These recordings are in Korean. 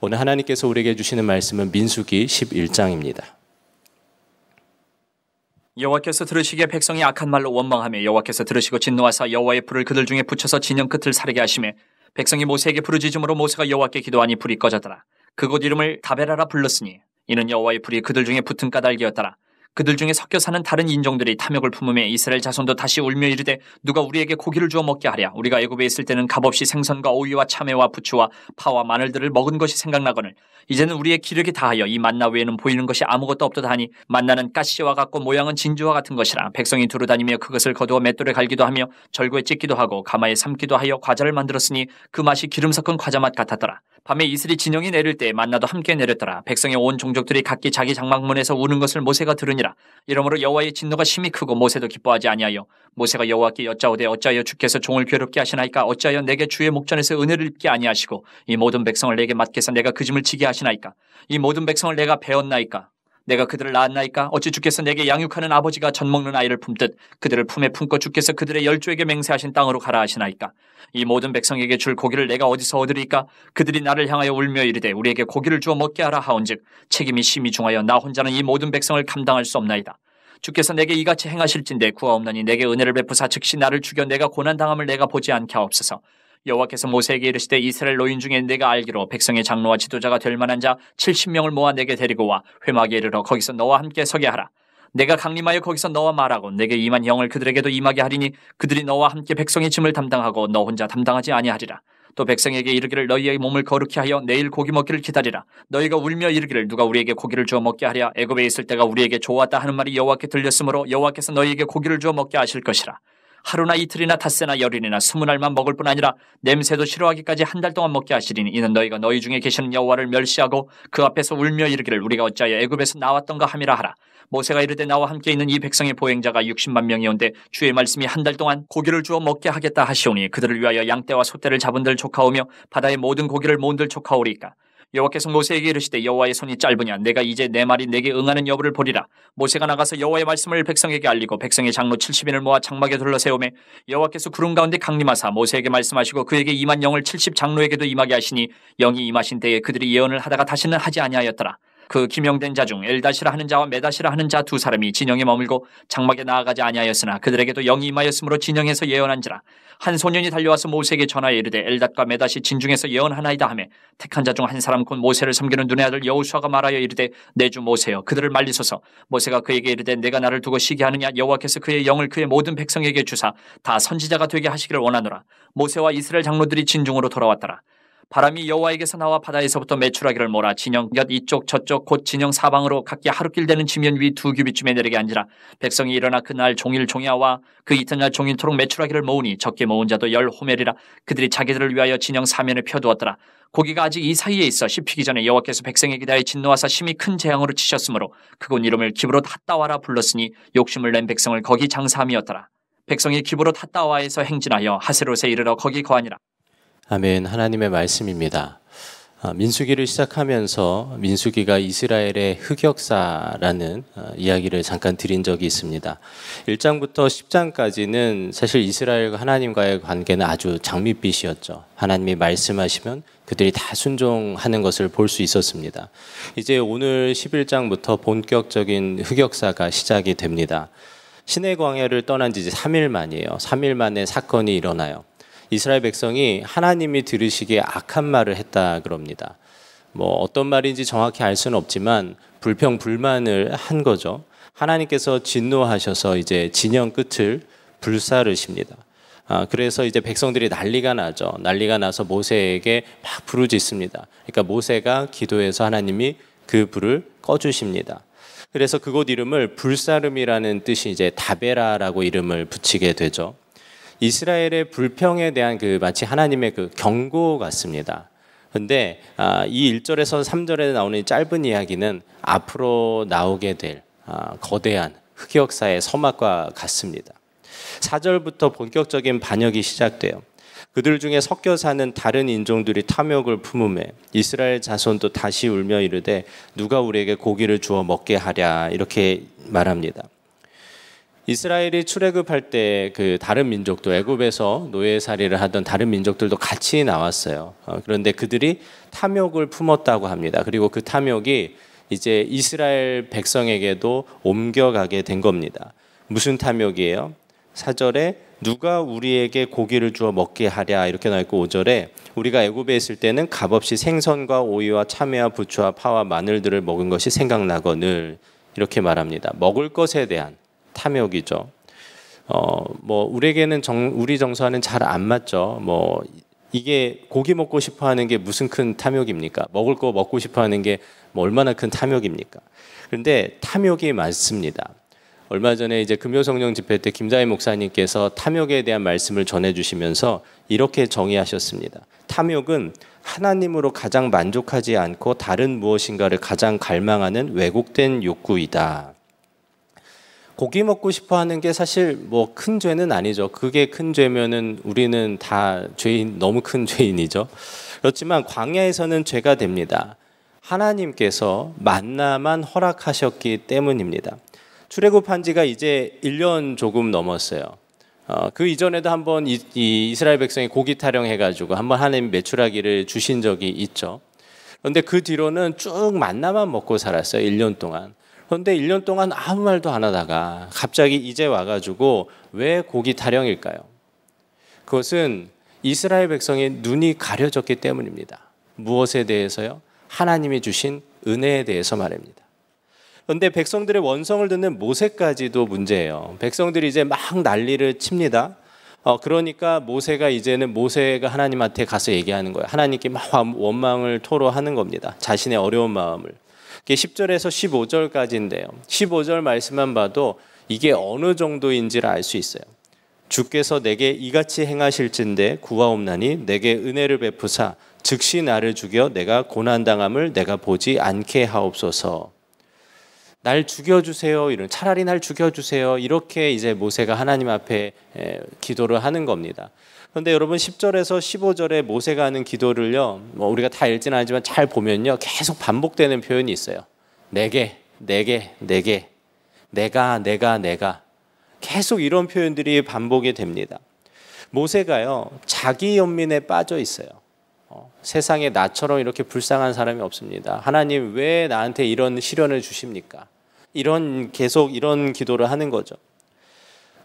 오늘 하나님께서 우리에게 주시는 말씀은 민수기 11장입니다. 여호와께서 들으시기에 백성이 악한 말로 원망하며 여호와께서 들으시고 진노하사 여호와의 불을 그들 중에 붙여서 진영 끝을 사르게 하심에 백성이 모세에게 부르짖음으로 모세가 여호와께 기도하니 불이 꺼졌더라. 그곳 이름을 다베라라 불렀으니 이는 여호와의 불이 그들 중에 붙은 까닭이었더라. 그들 중에 섞여 사는 다른 인종들이 탐욕을 품으며 이스라엘 자손도 다시 울며 이르되 누가 우리에게 고기를 주어 먹게 하랴 우리가 애굽에 있을 때는 값없이 생선과 오이와 참외와 부추와 파와 마늘들을 먹은 것이 생각나거늘 이제는 우리의 기력이 다하여 이 만나 외에는 보이는 것이 아무것도 없다 하니 만나는 가시와 같고 모양은 진주와 같은 것이라 백성이 두루 다니며 그것을 거두어 맷돌에 갈기도 하며 절구에 찢기도 하고 가마에 삶기도 하여 과자를 만들었으니 그 맛이 기름 섞은 과자 맛 같았더라 밤에 이슬이 진영이 내릴 때 만나도 함께 내렸더라 백성의 온 종족들이 각기 자기 장막문에서 우는 것을 모세가 들으니 아니라 이러므로 여호와의 진노가 심히 크고 모세도 기뻐하지 아니하여 모세가 여호와께 여짜오되 어찌여 주께서 종을 괴롭게 하시나이까 어짜여 내게 주의 목전에서 은혜를 입게 아니하시고 이 모든 백성을 내게 맡겨서 내가 그 짐을 지게 하시나이까 이 모든 백성을 내가 배웠나이까 내가 그들을 낳았나이까? 어찌 주께서 내게 양육하는 아버지가 젖먹는 아이를 품듯 그들을 품에 품고 주께서 그들의 열조에게 맹세하신 땅으로 가라 하시나이까? 이 모든 백성에게 줄 고기를 내가 어디서 얻으리까? 그들이 나를 향하여 울며 이르되 우리에게 고기를 주어 먹게 하라 하온즉 책임이 심히 중하여 나 혼자는 이 모든 백성을 감당할 수 없나이다. 주께서 내게 이같이 행하실진대 구하옵나니 내게 은혜를 베푸사 즉시 나를 죽여 내가 고난당함을 내가 보지 않게 하옵소서. 여호와께서 모세에게 이르시되 이스라엘 노인 중에 내가 알기로 백성의 장로와 지도자가 될 만한 자 70명을 모아 내게 데리고 와 회막에 이르러 거기서 너와 함께 서게 하라. 내가 강림하여 거기서 너와 말하고 내게 임한 영을 그들에게도 임하게 하리니 그들이 너와 함께 백성의 짐을 담당하고 너 혼자 담당하지 아니하리라. 또 백성에게 이르기를 너희의 몸을 거룩히 하여 내일 고기 먹기를 기다리라. 너희가 울며 이르기를 누가 우리에게 고기를 주어 먹게 하랴 애굽에 있을 때가 우리에게 좋았다 하는 말이 여호와께 들렸으므로 여호와께서 너희에게 고기를 주어 먹게 하실 것이라. 하루나 이틀이나 닷새나 열일이나 스무날만 먹을 뿐 아니라 냄새도 싫어하기까지 한 달 동안 먹게 하시리니 이는 너희가 너희 중에 계시는 여호와를 멸시하고 그 앞에서 울며 이르기를 우리가 어찌하여 애굽에서 나왔던가 함이라 하라 모세가 이르되 나와 함께 있는 이 백성의 보행자가 60만 명이온데 주의 말씀이 한 달 동안 고기를 주어 먹게 하겠다 하시오니 그들을 위하여 양떼와 소떼를 잡은들 조카오며 바다의 모든 고기를 모은들 조카오리까 여호와께서 모세에게 이르시되 여호와의 손이 짧으냐 내가 이제 내 말이 내게 응하는 여부를 보리라 모세가 나가서 여호와의 말씀을 백성에게 알리고 백성의 장로 70인을 모아 장막에 둘러세우매 여호와께서 구름 가운데 강림하사 모세에게 말씀하시고 그에게 임만 영을 70 장로에게도 임하게 하시니 영이 임하신 때에 그들이 예언을 하다가 다시는 하지 아니하였더라 그 기명된 자 중 엘다시라 하는 자와 메다시라 하는 자 두 사람이 진영에 머물고 장막에 나아가지 아니하였으나 그들에게도 영이 임하였으므로 진영에서 예언한지라 한 소년이 달려와서 모세에게 전하여 이르되 엘닷과 메다시 진중에서 예언하나이다 하며 택한 자 중 한 사람 곧 모세를 섬기는 눈의 아들 여우수아가 말하여 이르되 내 주 모세여 그들을 말리소서 모세가 그에게 이르되 내가 나를 두고 시기하느냐 여호와께서 그의 영을 그의 모든 백성에게 주사 다 선지자가 되게 하시기를 원하노라 모세와 이스라엘 장로들이 진중으로 돌아왔더라 바람이 여호와에게서 나와 바다에서부터 매출하기를 몰아 진영 곁 이쪽 저쪽 곧 진영 사방으로 각기 하루길 되는 지면 위 두 규비쯤에 내리게 앉으라 백성이 일어나 그날 종일 종야와 그 이튿날 종일토록 매출하기를 모으니 적게 모은 자도 열 호멜이라 그들이 자기들을 위하여 진영 사면을 펴두었더라 고기가 아직 이 사이에 있어 씹히기 전에 여호와께서 백성에게 다해 진노하사 심히 큰 재앙으로 치셨으므로 그곳 이름을 기브롯 핫다와라 불렀으니 욕심을 낸 백성을 거기 장사함이었더라 백성이 기브롯 핫다와에서 행진하여 하세롯에 이르러 거기 거하니라 아멘. 하나님의 말씀입니다. 아, 민수기를 시작하면서 민수기가 이스라엘의 흑역사라는 아, 이야기를 잠깐 드린 적이 있습니다. 1장부터 10장까지는 사실 이스라엘과 하나님과의 관계는 아주 장밋빛이었죠. 하나님이 말씀하시면 그들이 다 순종하는 것을 볼 수 있었습니다. 이제 오늘 11장부터 본격적인 흑역사가 시작이 됩니다. 시내 광야를 떠난 지 3일 만이에요. 3일 만에 사건이 일어나요. 이스라엘 백성이 하나님이 들으시기에 악한 말을 했다 그럽니다. 뭐 어떤 말인지 정확히 알 수는 없지만 불평 불만을 한 거죠. 하나님께서 진노하셔서 이제 진영 끝을 불사르십니다. 아, 그래서 이제 백성들이 난리가 나죠. 난리가 나서 모세에게 막 부르짖습니다. 그러니까 모세가 기도해서 하나님이 그 불을 꺼주십니다. 그래서 그곳 이름을 불사름이라는 뜻이 이제 다베라라고 이름을 붙이게 되죠. 이스라엘의 불평에 대한 그 마치 하나님의 그 경고 같습니다. 근데 아, 이 1절에서 3절에 나오는 짧은 이야기는 앞으로 나오게 될 아, 거대한 흑역사의 서막과 같습니다. 4절부터 본격적인 반역이 시작돼요. 그들 중에 섞여 사는 다른 인종들이 탐욕을 품음에 이스라엘 자손도 다시 울며 이르되 누가 우리에게 고기를 주어 먹게 하랴 이렇게 말합니다. 이스라엘이 출애굽할 때 그 다른 민족도 애굽에서 노예살이를 하던 다른 민족들도 같이 나왔어요. 어, 그런데 그들이 탐욕을 품었다고 합니다. 그리고 그 탐욕이 이제 이스라엘 백성에게도 옮겨가게 된 겁니다. 무슨 탐욕이에요? 사절에 누가 우리에게 고기를 주어 먹게 하랴 이렇게 나와 있고 5절에 우리가 애굽에 있을 때는 값없이 생선과 오이와 참외와 부추와 파와 마늘들을 먹은 것이 생각나거늘 이렇게 말합니다. 먹을 것에 대한 탐욕이죠. 어, 뭐 우리에게는 정, 우리 정서와는 잘 안 맞죠. 뭐 이게 고기 먹고 싶어 하는 게 무슨 큰 탐욕입니까? 먹을 거 먹고 싶어 하는 게 뭐 얼마나 큰 탐욕입니까? 그런데 탐욕이 많습니다. 얼마 전에 이제 금요성령 집회 때 김다희 목사님께서 탐욕에 대한 말씀을 전해주시면서 이렇게 정의하셨습니다. 탐욕은 하나님으로 가장 만족하지 않고 다른 무엇인가를 가장 갈망하는 왜곡된 욕구이다. 고기 먹고 싶어 하는 게 사실 뭐 큰 죄는 아니죠. 그게 큰 죄면은 우리는 다 죄인, 너무 큰 죄인이죠. 그렇지만 광야에서는 죄가 됩니다. 하나님께서 만나만 허락하셨기 때문입니다. 출애굽한 지가 이제 1년 조금 넘었어요. 어, 그 이전에도 한번 이, 이 이스라엘 백성이 고기 타령해가지고 한번 하나님 매출하기를 주신 적이 있죠. 그런데 그 뒤로는 쭉 만나만 먹고 살았어요. 1년 동안. 그런데 1년 동안 아무 말도 안 하다가 갑자기 이제 와가지고 왜 고기 타령일까요? 그것은 이스라엘 백성의 눈이 가려졌기 때문입니다. 무엇에 대해서요? 하나님이 주신 은혜에 대해서 말입니다. 그런데 백성들의 원성을 듣는 모세까지도 문제예요. 백성들이 이제 막 난리를 칩니다. 어, 그러니까 모세가 이제는 모세가 하나님한테 가서 얘기하는 거예요. 하나님께 막 원망을 토로하는 겁니다. 자신의 어려운 마음을. 이게 10절에서 15절까지인데요. 15절 말씀만 봐도 이게 어느 정도인지를 알 수 있어요. 주께서 내게 이같이 행하실진데 구하옵나니 내게 은혜를 베푸사 즉시 나를 죽여 내가 고난당함을 내가 보지 않게 하옵소서. 날 죽여주세요. 이런 차라리 날 죽여주세요. 이렇게 이제 모세가 하나님 앞에 기도를 하는 겁니다. 그런데 여러분 10절에서 15절에 모세가 하는 기도를요. 뭐 우리가 다 읽지는 않지만 잘 보면요. 계속 반복되는 표현이 있어요. 내게, 내게, 내게. 내가, 내가, 내가. 계속 이런 표현들이 반복이 됩니다. 모세가요. 자기 연민에 빠져 있어요. 어, 세상에 나처럼 이렇게 불쌍한 사람이 없습니다. 하나님 왜 나한테 이런 시련을 주십니까? 이런 계속 이런 기도를 하는 거죠.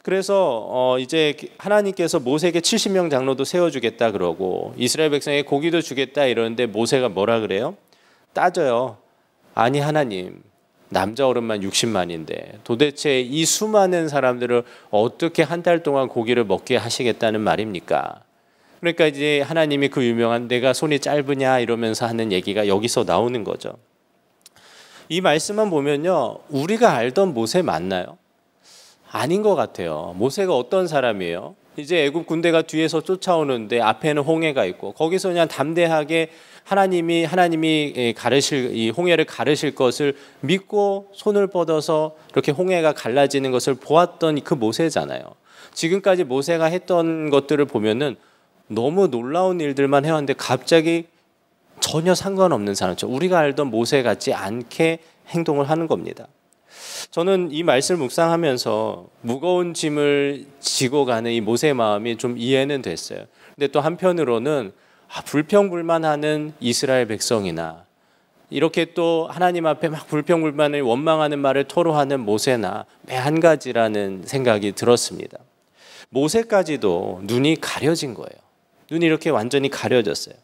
그래서 어 이제 하나님께서 모세에게 70명 장로도 세워주겠다 그러고 이스라엘 백성에게 고기도 주겠다 이러는데 모세가 뭐라 그래요? 따져요. 아니 하나님 남자 어른만 60만인데 도대체 이 수많은 사람들을 어떻게 한 달 동안 고기를 먹게 하시겠다는 말입니까? 그러니까 이제 하나님이 그 유명한 내가 손이 짧으냐 이러면서 하는 얘기가 여기서 나오는 거죠. 이 말씀만 보면요. 우리가 알던 모세 맞나요? 아닌 것 같아요. 모세가 어떤 사람이에요? 이제 애굽 군대가 뒤에서 쫓아오는데 앞에는 홍해가 있고 거기서 그냥 담대하게 하나님이 하나님이 예, 가르실 이 홍해를 가르실 것을 믿고 손을 뻗어서 이렇게 홍해가 갈라지는 것을 보았던 그 모세잖아요. 지금까지 모세가 했던 것들을 보면은 너무 놀라운 일들만 해왔는데 갑자기 전혀 상관없는 사람처럼 우리가 알던 모세 같지 않게 행동을 하는 겁니다. 저는 이 말씀을 묵상하면서 무거운 짐을 지고 가는 이 모세의 마음이 좀 이해는 됐어요. 근데 또 한편으로는 아, 불평불만하는 이스라엘 백성이나 이렇게 또 하나님 앞에 막 불평불만을 원망하는 말을 토로하는 모세나 매한 가지라는 생각이 들었습니다. 모세까지도 눈이 가려진 거예요. 눈이 이렇게 완전히 가려졌어요.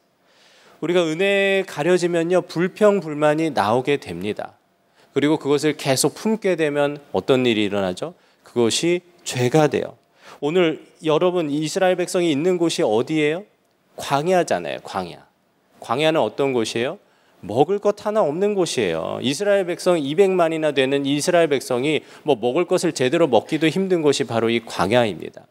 우리가 은혜에 가려지면요, 불평불만이 나오게 됩니다. 그리고 그것을 계속 품게 되면 어떤 일이 일어나죠? 그것이 죄가 돼요. 오늘 여러분 이스라엘 백성이 있는 곳이 어디예요? 광야잖아요. 광야. 광야는 어떤 곳이에요? 먹을 것 하나 없는 곳이에요. 이스라엘 백성 200만이나 되는 이스라엘 백성이 뭐 먹을 것을 제대로 먹기도 힘든 곳이 바로 이 광야입니다.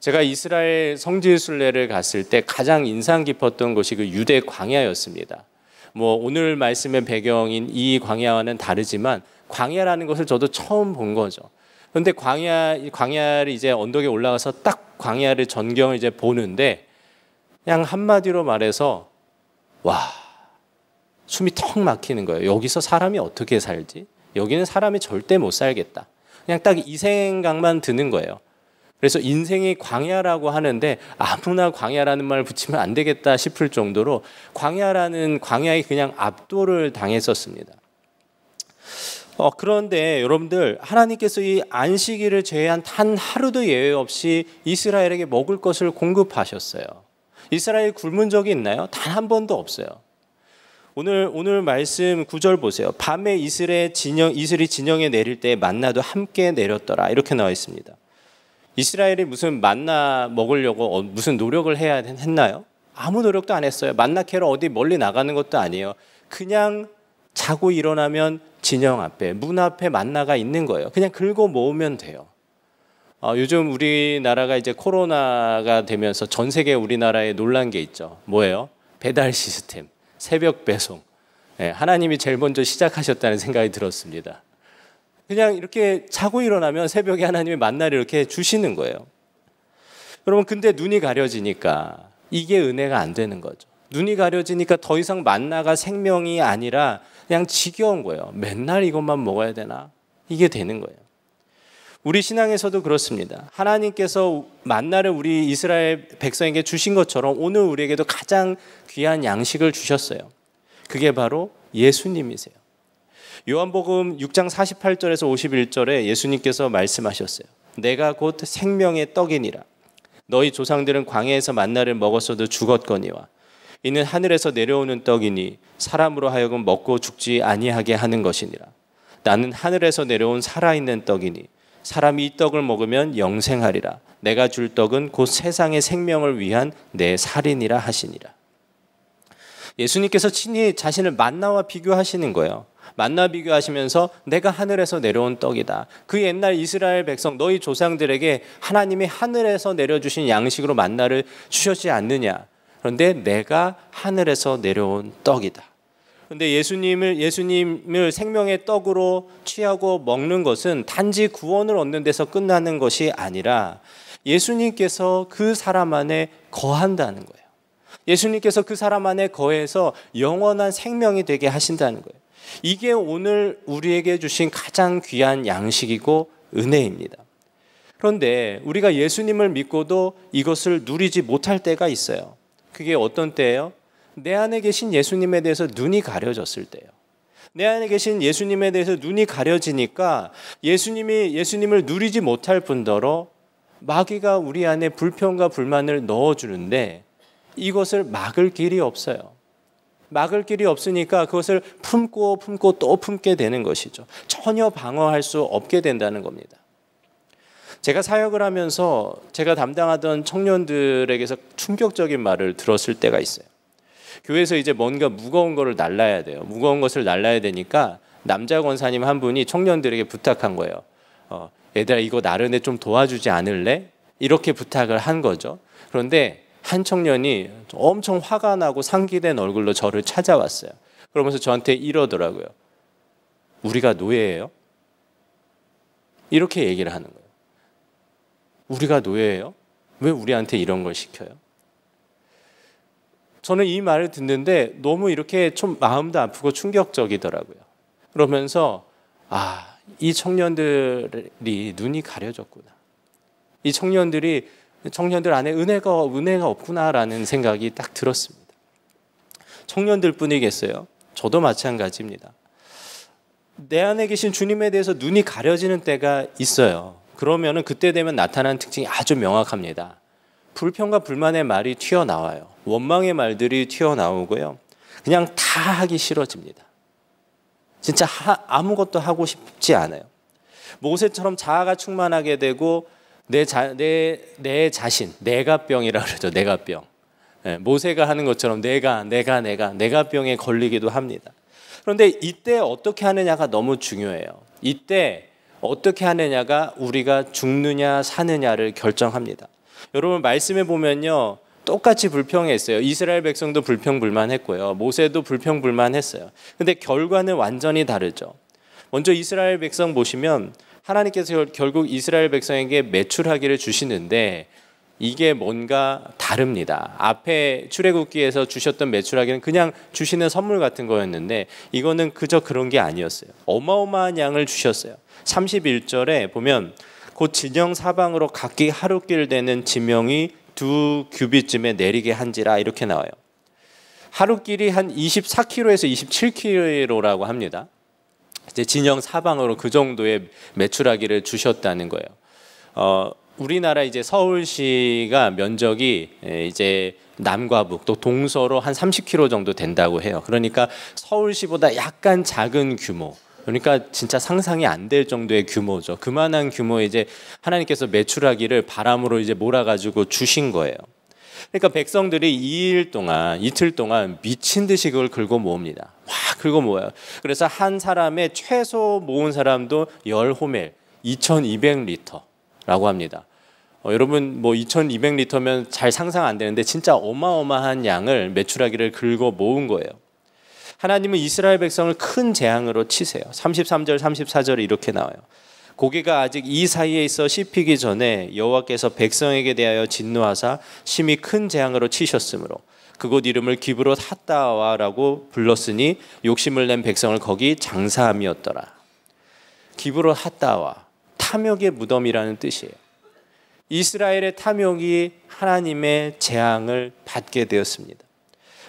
제가 이스라엘 성지순례를 갔을 때 가장 인상 깊었던 곳이 그 유대 광야였습니다. 뭐 오늘 말씀의 배경인 이 광야와는 다르지만 광야라는 것을 저도 처음 본 거죠. 그런데 광야 광야를 이제 언덕에 올라가서 딱 광야를 전경을 이제 보는데 그냥 한마디로 말해서 와 숨이 턱 막히는 거예요. 여기서 사람이 어떻게 살지? 여기는 사람이 절대 못 살겠다. 그냥 딱 이 생각만 드는 거예요. 그래서 인생이 광야라고 하는데 아무나 광야라는 말 붙이면 안 되겠다 싶을 정도로 광야라는 광야에 그냥 압도를 당했었습니다. 어, 그런데 여러분들 하나님께서 이 안식일을 제외한 단 하루도 예외 없이 이스라엘에게 먹을 것을 공급하셨어요. 이스라엘 굶은 적이 있나요? 단 한 번도 없어요. 오늘 오늘 말씀 구절 보세요. 밤에 이슬의 진영 이스이 진영에 내릴 때 만나도 함께 내렸더라. 이렇게 나와 있습니다. 이스라엘이 무슨 만나 먹으려고 어, 무슨 노력을 해야 했나요? 아무 노력도 안 했어요. 만나 캐러 어디 멀리 나가는 것도 아니에요. 그냥 자고 일어나면 진영 앞에, 문 앞에 만나가 있는 거예요. 그냥 긁어 모으면 돼요. 어, 요즘 우리나라가 이제 코로나가 되면서 전 세계 우리나라에 놀란 게 있죠. 뭐예요? 배달 시스템, 새벽 배송. 예, 하나님이 제일 먼저 시작하셨다는 생각이 들었습니다. 그냥 이렇게 자고 일어나면 새벽에 하나님의 만나를 이렇게 주시는 거예요. 여러분, 근데 눈이 가려지니까 이게 은혜가 안 되는 거죠. 눈이 가려지니까 더 이상 만나가 생명이 아니라 그냥 지겨운 거예요. 맨날 이것만 먹어야 되나? 이게 되는 거예요. 우리 신앙에서도 그렇습니다. 하나님께서 만나를 우리 이스라엘 백성에게 주신 것처럼 오늘 우리에게도 가장 귀한 양식을 주셨어요. 그게 바로 예수님이세요. 요한복음 6장 48절에서 51절에 예수님께서 말씀하셨어요. 내가 곧 생명의 떡이니라. 너희 조상들은 광야에서 만나를 먹었어도 죽었거니와 이는 하늘에서 내려오는 떡이니 사람으로 하여금 먹고 죽지 아니하게 하는 것이니라. 나는 하늘에서 내려온 살아있는 떡이니 사람이 이 떡을 먹으면 영생하리라. 내가 줄 떡은 곧 세상의 생명을 위한 내 살인이라 하시니라. 예수님께서 친히 자신을 만나와 비교하시는 거예요. 만나 비교하시면서 내가 하늘에서 내려온 떡이다. 그 옛날 이스라엘 백성 너희 조상들에게 하나님이 하늘에서 내려주신 양식으로 만나를 주셨지 않느냐. 그런데 내가 하늘에서 내려온 떡이다. 그런데 예수님을 예수님을 생명의 떡으로 취하고 먹는 것은 단지 구원을 얻는 데서 끝나는 것이 아니라 예수님께서 그 사람 안에 거한다는 거예요. 예수님께서 그 사람 안에 거해서 영원한 생명이 되게 하신다는 거예요. 이게 오늘 우리에게 주신 가장 귀한 양식이고 은혜입니다. 그런데 우리가 예수님을 믿고도 이것을 누리지 못할 때가 있어요. 그게 어떤 때예요? 내 안에 계신 예수님에 대해서 눈이 가려졌을 때예요. 내 안에 계신 예수님에 대해서 눈이 가려지니까 예수님이 예수님을 누리지 못할 뿐더러 마귀가 우리 안에 불평과 불만을 넣어주는데 이것을 막을 길이 없어요. 막을 길이 없으니까 그것을 품고 품고 또 품게 되는 것이죠. 전혀 방어할 수 없게 된다는 겁니다. 제가 사역을 하면서 제가 담당하던 청년들에게서 충격적인 말을 들었을 때가 있어요. 교회에서 이제 뭔가 무거운 거를 날라야 돼요. 무거운 것을 날라야 되니까 남자 권사님 한 분이 청년들에게 부탁한 거예요. 어, 얘들아 이거 나른에 좀 도와주지 않을래? 이렇게 부탁을 한 거죠. 그런데 한 청년이 엄청 화가 나고 상기된 얼굴로 저를 찾아왔어요. 그러면서 저한테 이러더라고요. 우리가 노예예요? 이렇게 얘기를 하는 거예요. 우리가 노예예요? 왜 우리한테 이런 걸 시켜요? 저는 이 말을 듣는데 너무 이렇게 좀 마음도 아프고 충격적이더라고요. 그러면서 아, 이 청년들이 눈이 가려졌구나. 이 청년들이 청년들 안에 은혜가 은혜가 없구나라는 생각이 딱 들었습니다. 청년들뿐이겠어요. 저도 마찬가지입니다. 내 안에 계신 주님에 대해서 눈이 가려지는 때가 있어요. 그러면은 그때 되면 나타나 특징이 아주 명확합니다. 불평과 불만의 말이 튀어나와요. 원망의 말들이 튀어나오고요. 그냥 다 하기 싫어집니다. 진짜 하, 아무것도 하고 싶지 않아요. 모세처럼 자아가 충만하게 되고 내, 자, 내, 내 자신, 내가병이라 그러죠. 내가병. 예, 모세가 하는 것처럼 내가, 내가, 내가, 내가병에 걸리기도 합니다. 그런데 이때 어떻게 하느냐가 너무 중요해요. 이때 어떻게 하느냐가 우리가 죽느냐, 사느냐를 결정합니다. 여러분, 말씀에 보면요. 똑같이 불평했어요. 이스라엘 백성도 불평불만했고요. 모세도 불평불만했어요. 근데 결과는 완전히 다르죠. 먼저 이스라엘 백성 보시면 하나님께서 결국 이스라엘 백성에게 매출하기를 주시는데 이게 뭔가 다릅니다. 앞에 출애굽기에서 주셨던 매출하기는 그냥 주시는 선물 같은 거였는데 이거는 그저 그런 게 아니었어요. 어마어마한 양을 주셨어요. 31절에 보면 곧 진영 사방으로 각기 하루길 되는 지명이 두 규빗쯤에 내리게 한지라 이렇게 나와요. 하루길이 한 24km에서 27km라고 합니다. 이제 진영 사방으로 그 정도의 매출하기를 주셨다는 거예요. 어, 우리나라 이제 서울시가 면적이 예, 이제 남과 북 또 동서로 한 30km 정도 된다고 해요. 그러니까 서울시보다 약간 작은 규모. 그러니까 진짜 상상이 안 될 정도의 규모죠. 그만한 규모 이제 하나님께서 매출하기를 바람으로 이제 몰아가지고 주신 거예요. 그러니까 백성들이 2일 동안 이틀 동안 미친 듯이 그걸 긁어 모읍니다. 와 긁어 모아요. 그래서 한 사람의 최소 모은 사람도 열 호멜 2,200리터라고 합니다. 어, 여러분 뭐 2,200리터면 잘 상상 안 되는데 진짜 어마어마한 양을 메추라기를 긁어 모은 거예요. 하나님은 이스라엘 백성을 큰 재앙으로 치세요. 33절 34절에 이렇게 나와요. 고개가 아직 이 사이에 있어 씹히기 전에 여호와께서 백성에게 대하여 진노하사 심히 큰 재앙으로 치셨으므로 그곳 이름을 기브로 핫다와라고 불렀으니 욕심을 낸 백성을 거기 장사함이었더라. 기브로 핫다와 탐욕의 무덤이라는 뜻이에요. 이스라엘의 탐욕이 하나님의 재앙을 받게 되었습니다.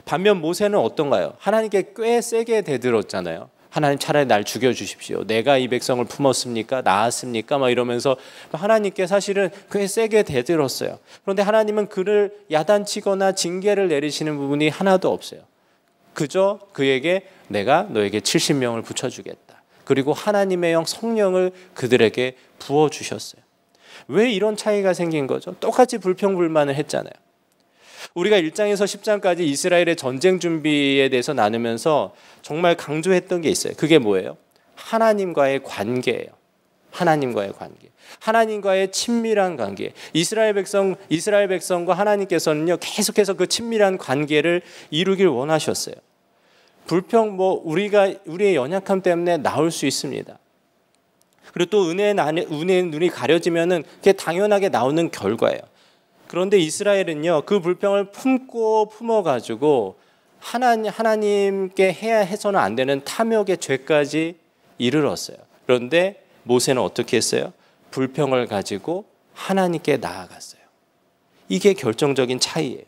반면 모세는 어떤가요? 하나님께 꽤 세게 대들었잖아요. 하나님 차라리 날 죽여 주십시오. 내가 이 백성을 품었습니까? 낳았습니까? 막 이러면서 하나님께 사실은 꽤 세게 대들었어요. 그런데 하나님은 그를 야단치거나 징계를 내리시는 부분이 하나도 없어요. 그저 그에게 내가 너에게 70명을 붙여 주겠다. 그리고 하나님의 영 성령을 그들에게 부어 주셨어요. 왜 이런 차이가 생긴 거죠? 똑같이 불평불만을 했잖아요. 우리가 1장에서 10장까지 이스라엘의 전쟁 준비에 대해서 나누면서 정말 강조했던 게 있어요. 그게 뭐예요? 하나님과의 관계예요. 하나님과의 관계. 하나님과의 친밀한 관계. 이스라엘 백성 이스라엘 백성과 하나님께서는요. 계속해서 그 친밀한 관계를 이루길 원하셨어요. 불평 뭐 우리가 우리의 연약함 때문에 나올 수 있습니다. 그리고 또 은혜의, 눈이 가려지면은 그게 당연하게 나오는 결과예요. 그런데 이스라엘은요 그 불평을 품고 품어가지고 하나님 하나님께 해야 해서는 안 되는 탐욕의 죄까지 이르렀어요. 그런데 모세는 어떻게 했어요? 불평을 가지고 하나님께 나아갔어요. 이게 결정적인 차이예요.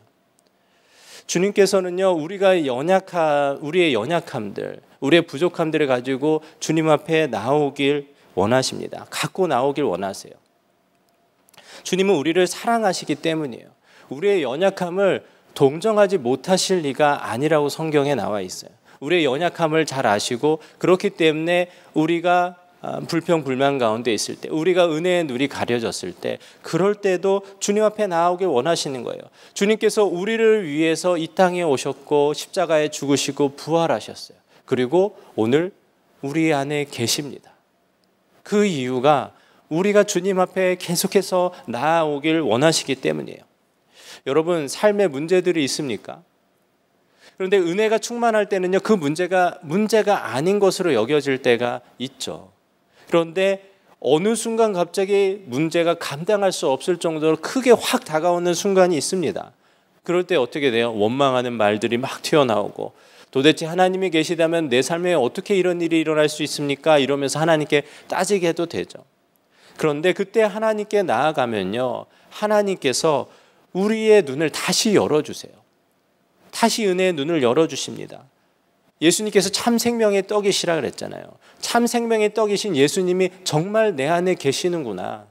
주님께서는요 우리가 연약한 우리의 연약함들 우리의 부족함들을 가지고 주님 앞에 나오길 원하십니다. 갖고 나오길 원하세요. 주님은 우리를 사랑하시기 때문이에요. 우리의 연약함을 동정하지 못하실 리가 아니라고 성경에 나와 있어요. 우리의 연약함을 잘 아시고 그렇기 때문에 우리가 아, 불평 불만 가운데 있을 때 우리가 은혜의 눈이 가려졌을 때 그럴 때도 주님 앞에 나오길 원하시는 거예요. 주님께서 우리를 위해서 이 땅에 오셨고 십자가에 죽으시고 부활하셨어요. 그리고 오늘 우리 안에 계십니다. 그 이유가 우리가 주님 앞에 계속해서 나아오길 원하시기 때문이에요. 여러분, 삶의 문제들이 있습니까? 그런데 은혜가 충만할 때는요, 그 문제가 문제가 아닌 것으로 여겨질 때가 있죠. 그런데 어느 순간 갑자기 문제가 감당할 수 없을 정도로 크게 확 다가오는 순간이 있습니다. 그럴 때 어떻게 돼요? 원망하는 말들이 막 튀어나오고 도대체 하나님이 계시다면 내 삶에 어떻게 이런 일이 일어날 수 있습니까? 이러면서 하나님께 따지게 해도 되죠. 그런데 그때 하나님께 나아가면요. 하나님께서 우리의 눈을 다시 열어주세요. 다시 은혜의 눈을 열어주십니다. 예수님께서 참 생명의 떡이시라 그랬잖아요. 참 생명의 떡이신 예수님이 정말 내 안에 계시는구나.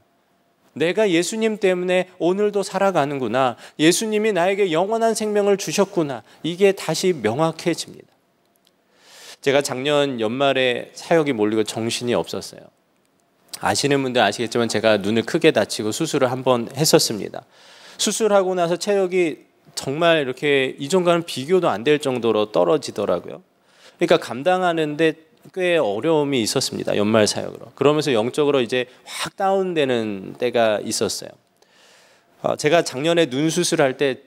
내가 예수님 때문에 오늘도 살아가는구나. 예수님이 나에게 영원한 생명을 주셨구나. 이게 다시 명확해집니다. 제가 작년 연말에 사역이 몰리고 정신이 없었어요. 아시는 분들 아시겠지만 제가 눈을 크게 다치고 수술을 한번 했었습니다. 수술하고 나서 체력이 정말 이렇게 이전과는 비교도 안 될 정도로 떨어지더라고요. 그러니까 감당하는데 꽤 어려움이 있었습니다. 연말 사역으로. 그러면서 영적으로 이제 확 다운되는 때가 있었어요. 어, 제가 작년에 눈 수술할 때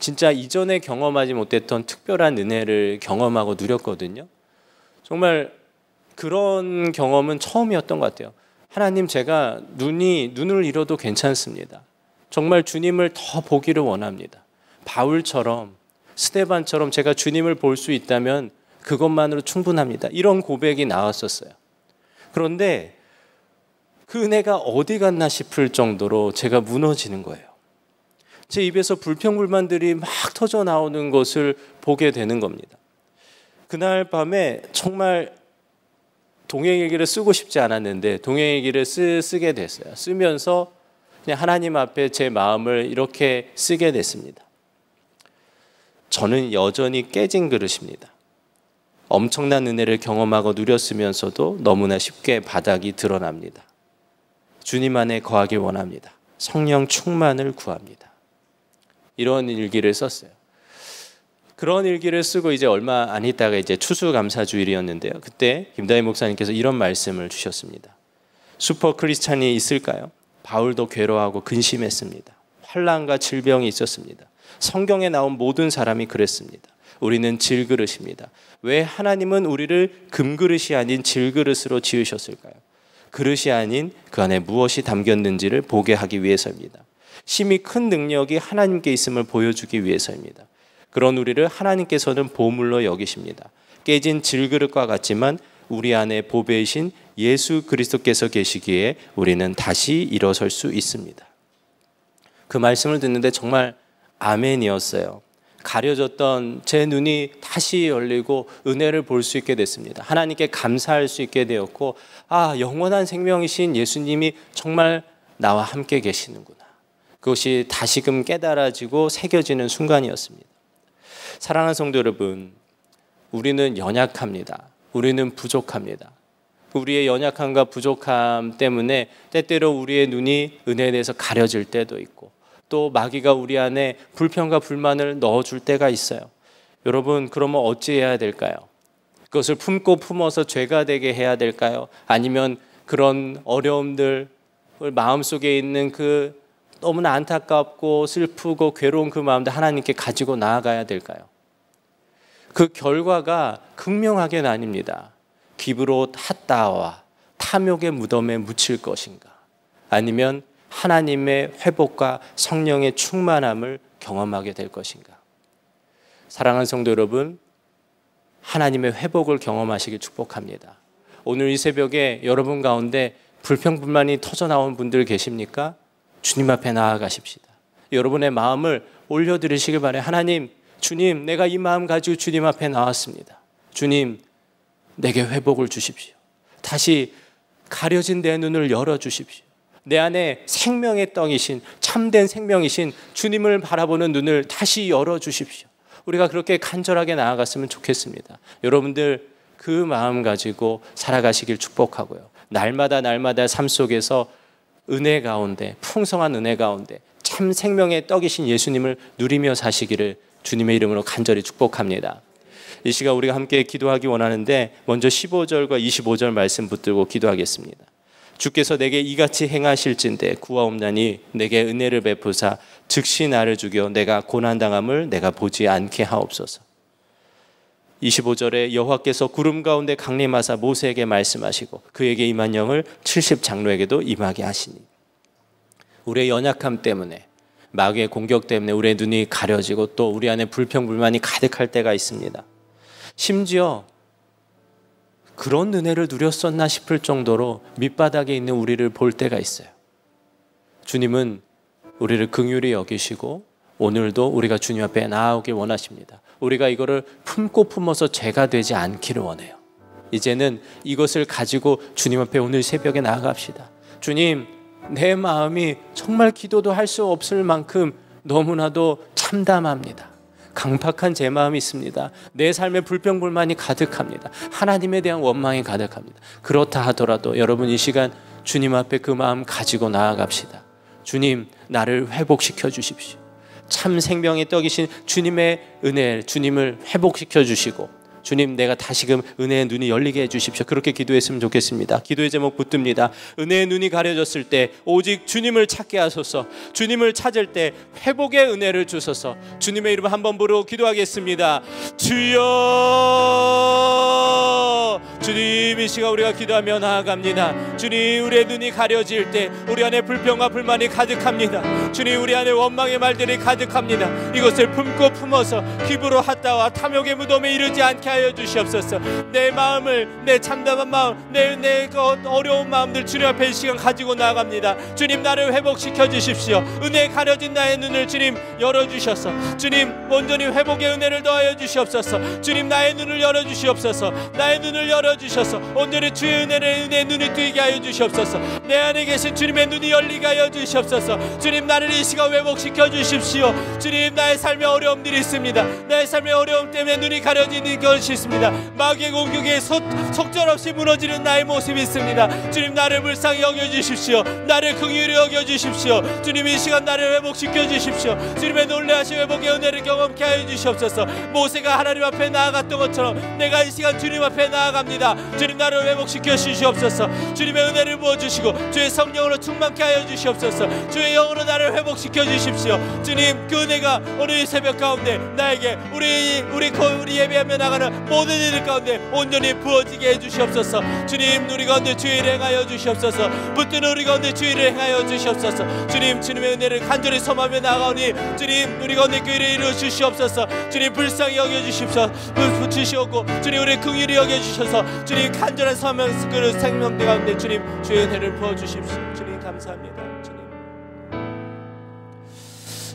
진짜 이전에 경험하지 못했던 특별한 은혜를 경험하고 누렸거든요. 정말 그런 경험은 처음이었던 것 같아요. 하나님 제가 눈이 눈을 잃어도 괜찮습니다. 정말 주님을 더 보기를 원합니다. 바울처럼 스테반처럼 제가 주님을 볼 수 있다면 그것만으로 충분합니다. 이런 고백이 나왔었어요. 그런데 그 은혜가 어디 갔나 싶을 정도로 제가 무너지는 거예요. 제 입에서 불평불만들이 막 터져 나오는 것을 보게 되는 겁니다. 그날 밤에 정말 동행일기를 쓰고 싶지 않았는데 동행일기를 쓰, 쓰게 됐어요. 쓰면서 그냥 하나님 앞에 제 마음을 이렇게 쓰게 됐습니다. 저는 여전히 깨진 그릇입니다. 엄청난 은혜를 경험하고 누렸으면서도 너무나 쉽게 바닥이 드러납니다. 주님 안에 거하길 원합니다. 성령 충만을 구합니다. 이런 일기를 썼어요. 그런 일기를 쓰고 이제 얼마 안 있다가 이제 추수감사주일이었는데요. 그때 김다희 목사님께서 이런 말씀을 주셨습니다. 슈퍼 크리스찬이 있을까요? 바울도 괴로워하고 근심했습니다. 환란과 질병이 있었습니다. 성경에 나온 모든 사람이 그랬습니다. 우리는 질그릇입니다. 왜 하나님은 우리를 금그릇이 아닌 질그릇으로 지으셨을까요? 그릇이 아닌 그 안에 무엇이 담겼는지를 보게 하기 위해서입니다. 심히 큰 능력이 하나님께 있음을 보여주기 위해서입니다. 그런 우리를 하나님께서는 보물로 여기십니다. 깨진 질그릇과 같지만 우리 안에 보배이신 예수 그리스도께서 계시기에 우리는 다시 일어설 수 있습니다. 그 말씀을 듣는데 정말 아멘이었어요. 가려졌던 제 눈이 다시 열리고 은혜를 볼 수 있게 됐습니다. 하나님께 감사할 수 있게 되었고, 아, 영원한 생명이신 예수님이 정말 나와 함께 계시는구나. 그것이 다시금 깨달아지고 새겨지는 순간이었습니다. 사랑하는 성도 여러분, 우리는 연약합니다. 우리는 부족합니다. 우리의 연약함과 부족함 때문에 때때로 우리의 눈이 은혜에 대해서 가려질 때도 있고 또 마귀가 우리 안에 불평과 불만을 넣어줄 때가 있어요. 여러분, 그러면 어찌해야 될까요? 그것을 품고 품어서 죄가 되게 해야 될까요? 아니면 그런 어려움들, 마음속에 있는 그 너무나 안타깝고 슬프고 괴로운 그 마음도 하나님께 가지고 나아가야 될까요? 그 결과가 극명하게 나뉩니다. 기부로 핫다와 탐욕의 무덤에 묻힐 것인가? 아니면 하나님의 회복과 성령의 충만함을 경험하게 될 것인가? 사랑하는 성도 여러분, 하나님의 회복을 경험하시길 축복합니다. 오늘 이 새벽에 여러분 가운데 불평불만이 터져나온 분들 계십니까? 주님 앞에 나아가십시다. 여러분의 마음을 올려드리시길 바래 하나님, 주님, 내가 이 마음 가지고 주님 앞에 나왔습니다. 주님, 내게 회복을 주십시오. 다시 가려진 내 눈을 열어 주십시오. 내 안에 생명의 떡이신 참된 생명이신 주님을 바라보는 눈을 다시 열어 주십시오. 우리가 그렇게 간절하게 나아갔으면 좋겠습니다. 여러분들 그 마음 가지고 살아가시길 축복하고요. 날마다 날마다 삶 속에서 은혜 가운데 풍성한 은혜 가운데 참 생명의 떡이신 예수님을 누리며 사시기를 주님의 이름으로 간절히 축복합니다. 이 시간 우리가 함께 기도하기 원하는데 먼저 15절과 25절 말씀 붙들고 기도하겠습니다. 주께서 내게 이같이 행하실진대 구하옵나니 내게 은혜를 베푸사 즉시 나를 죽여 내가 고난당함을 내가 보지 않게 하옵소서. 25절에 여호와께서 구름 가운데 강림하사 모세에게 말씀하시고 그에게 임한 영을 70장로에게도 임하게 하시니 우리의 연약함 때문에 마귀의 공격 때문에 우리의 눈이 가려지고 또 우리 안에 불평불만이 가득할 때가 있습니다. 심지어 그런 은혜를 누렸었나 싶을 정도로 밑바닥에 있는 우리를 볼 때가 있어요. 주님은 우리를 긍휼히 여기시고 오늘도 우리가 주님 앞에 나아오길 원하십니다. 우리가 이거를 품고 품어서 죄가 되지 않기를 원해요. 이제는 이것을 가지고 주님 앞에 오늘 새벽에 나아갑시다. 주님, 내 마음이 정말 기도도 할 수 없을 만큼 너무나도 참담합니다. 강팍한 제 마음이 있습니다. 내 삶에 불평불만이 가득합니다. 하나님에 대한 원망이 가득합니다. 그렇다 하더라도 여러분 이 시간 주님 앞에 그 마음 가지고 나아갑시다. 주님, 나를 회복시켜 주십시오. 참 생명의 떡이신 주님의 은혜, 주님을 회복시켜 주시고 주님 내가 다시금 은혜의 눈이 열리게 해주십시오. 그렇게 기도했으면 좋겠습니다. 기도의 제목 붙듭니다. 은혜의 눈이 가려졌을 때 오직 주님을 찾게 하소서. 주님을 찾을 때 회복의 은혜를 주소서. 주님의 이름 한번 부르고 기도하겠습니다. 주여 주님 이 시간 우리가 기도하며 나아갑니다. 주님 우리의 눈이 가려질 때 우리 안에 불평과 불만이 가득합니다. 주님 우리 안에 원망의 말들이 가득합니다. 이것을 품고 품어서 기부로 핫다와 탐욕의 무덤에 이르지 않게 하여 주시옵소서. 내 마음을 내 참담한 마음, 내내 그 어, 어려운 마음들 주님 앞에 시간 가지고 나아갑니다. 주님 나를 회복시켜 주십시오. 은혜 가려진 나의 눈을 주님 열어 주셔서 주님 온전히 회복의 은혜를 더하여 주시옵소서. 주님 나의 눈을 열어 주시옵소서. 나의 눈을 열어 주셔서 온전히 주의 은혜를 내 눈이 뜨게 하여 주시옵소서. 내 안에 계신 주님의 눈이 열리게 하여 주시옵소서. 주님 나를 이 시간 회복시켜 주십시오. 주님 나의 삶에 어려움들이 있습니다. 나의 삶에 어려움 때문에 눈이 가려진 것것 있습니다. 마귀의 공격에 속절없이 무너지는 나의 모습이 있습니다. 주님 나를 불쌍히 여겨주십시오. 나를 긍휼히 여겨주십시오. 주님 이 시간 나를 회복시켜 주십시오. 주님의 놀라신 회복의 은혜를 경험케 하여 주시옵소서. 모세가 하나님 앞에 나아갔던 것처럼 내가 이 시간 주님 앞에 나아갑니다. 주님 나를 회복시켜 주시옵소서. 주님의 은혜를 부어 주시고 주의 성령으로 충만케 하여 주시옵소서. 주의 영으로 나를 회복시켜 주십시오. 주님 그 은혜가 오늘 새벽 가운데 나에게 우리 우리 우리 예배하며 나가는 모든 일 가운데 온전히 부어지게 해주시옵소서 주님 우리 가운데 주의를 행하여 주시옵소서 붙든 우리 가운데 주의를 행하여 주시옵소서 주님 주님의 은혜를 간절히 섬하며 나가오니 주님 우리 가운데 교회를 이루어 주시옵소서 주님 불쌍히 여겨 주십시오 주시옵고 주님 우리 긍휼히 여겨 주셔서 주님 간절한 서명 그 생명대 가운데 주님 주의 은혜를 부어 주십시오 주님 감사합니다 주님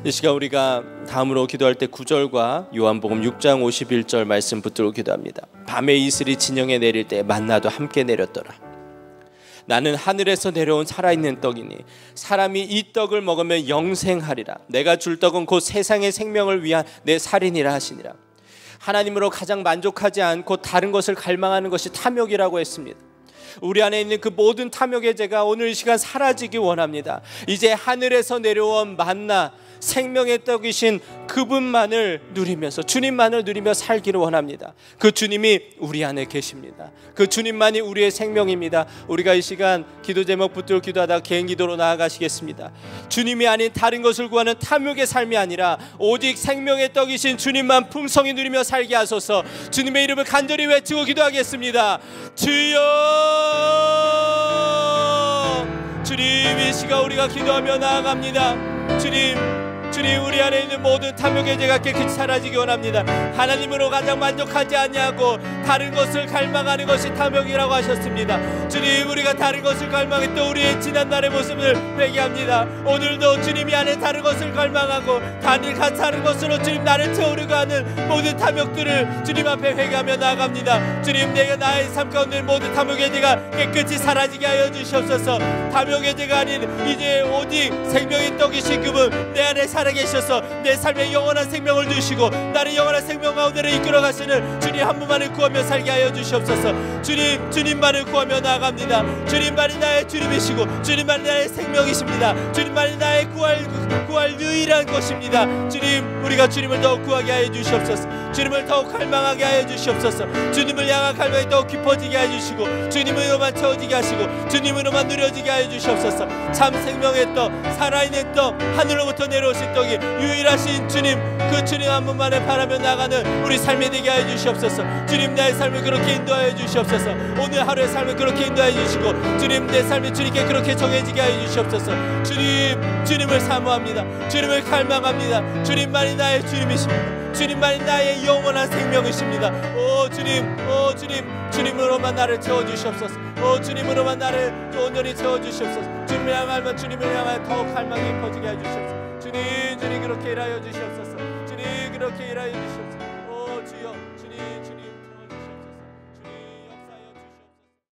이 시간 우리가 다음으로 기도할 때 9절과 요한복음 6장 51절 말씀 붙들고 기도합니다. 밤에 이슬이 진영에 내릴 때 만나도 함께 내렸더라. 나는 하늘에서 내려온 살아있는 떡이니 사람이 이 떡을 먹으면 영생하리라. 내가 줄 떡은 곧 세상의 생명을 위한 내 살인이라 하시니라. 하나님으로 가장 만족하지 않고 다른 것을 갈망하는 것이 탐욕이라고 했습니다. 우리 안에 있는 그 모든 탐욕의 죄가 오늘 이 시간 사라지기 원합니다. 이제 하늘에서 내려온 만나 생명의 떡이신 그분만을 누리면서 주님만을 누리며 살기를 원합니다. 그 주님이 우리 안에 계십니다. 그 주님만이 우리의 생명입니다. 우리가 이 시간 기도 제목 붙들고 기도하다 개인 기도로 나아가시겠습니다. 주님이 아닌 다른 것을 구하는 탐욕의 삶이 아니라 오직 생명의 떡이신 주님만 풍성히 누리며 살게 하소서. 주님의 이름을 간절히 외치고 기도하겠습니다. 주여 주님 이 시간 우리가 기도하며 나아갑니다. 주님 주님 우리 안에 있는 모든 탐욕의 죄가 깨끗이 사라지기 원합니다 하나님으로 가장 만족하지 아니고 다른 것을 갈망하는 것이 탐욕이라고 하셨습니다 주님 우리가 다른 것을 갈망했던 우리의 지난날의 모습을 회개합니다 오늘도 주님이 안에 다른 것을 갈망하고 단일한 다른 것으로 주님 나를 채우려고 하는 모든 탐욕들을 주님 앞에 회개하며 나아갑니다 주님 내가 나의 삶 가운데 모든 탐욕의 죄가 깨끗이 사라지게 하여 주시옵소서 탐욕의 죄가 아닌 이제 오직 생명의 떡이신 그분 내 안에 살아 살아계셔서 내 삶에 영원한 생명을 주시고 나를 영원한 생명 가운데로 이끌어 가시는 주님 한 분만을 구하며 살게 하여 주시옵소서 주님 주님만을 구하며 나아갑니다 주님만이 나의 주님이시고 주님만이 나의 생명이십니다 주님만이 나의 구할 구할 유일한 것입니다 주님 우리가 주님을 더욱 구하게 하여 주시옵소서 주님을 더욱 갈망하게 하여 주시옵소서 주님을 향한 갈망이 더욱 깊어지게 하여 주시고 주님으로만 채워지게 하시고 주님으로만 누려지게 하여 주시옵소서 참 생명의 떡 살아있는 떡 하늘로부터 내려오신 떡이 유일하신 주님 그 주님 한 분만을 바라며 나가는 우리 삶이 되게 하여 주시옵소서 주님 나의 삶을 그렇게 인도하여 주시옵소서 오늘 하루의 삶을 그렇게 인도하여 주시고 주님 내 삶이 주님께 그렇게 정해지게 하여 주시옵소서 주님 주님을 사모합니다 주님을 갈망합니다 주님만이 나의 주님이십니다 주님만이 나의 영원한 생명이십니다. 오 주님, 오 주님, 주님으로만 나를 채워 주시옵소서. 오 주님으로만 나를 온전히 채워 주시옵소서. 주님을 향하 주님을 향 더욱 갈망이 커지게 해 주시옵소서. 주님, 주님 그렇게 일하여 주시옵소서. 주님 그렇게 일하여 주시옵소서.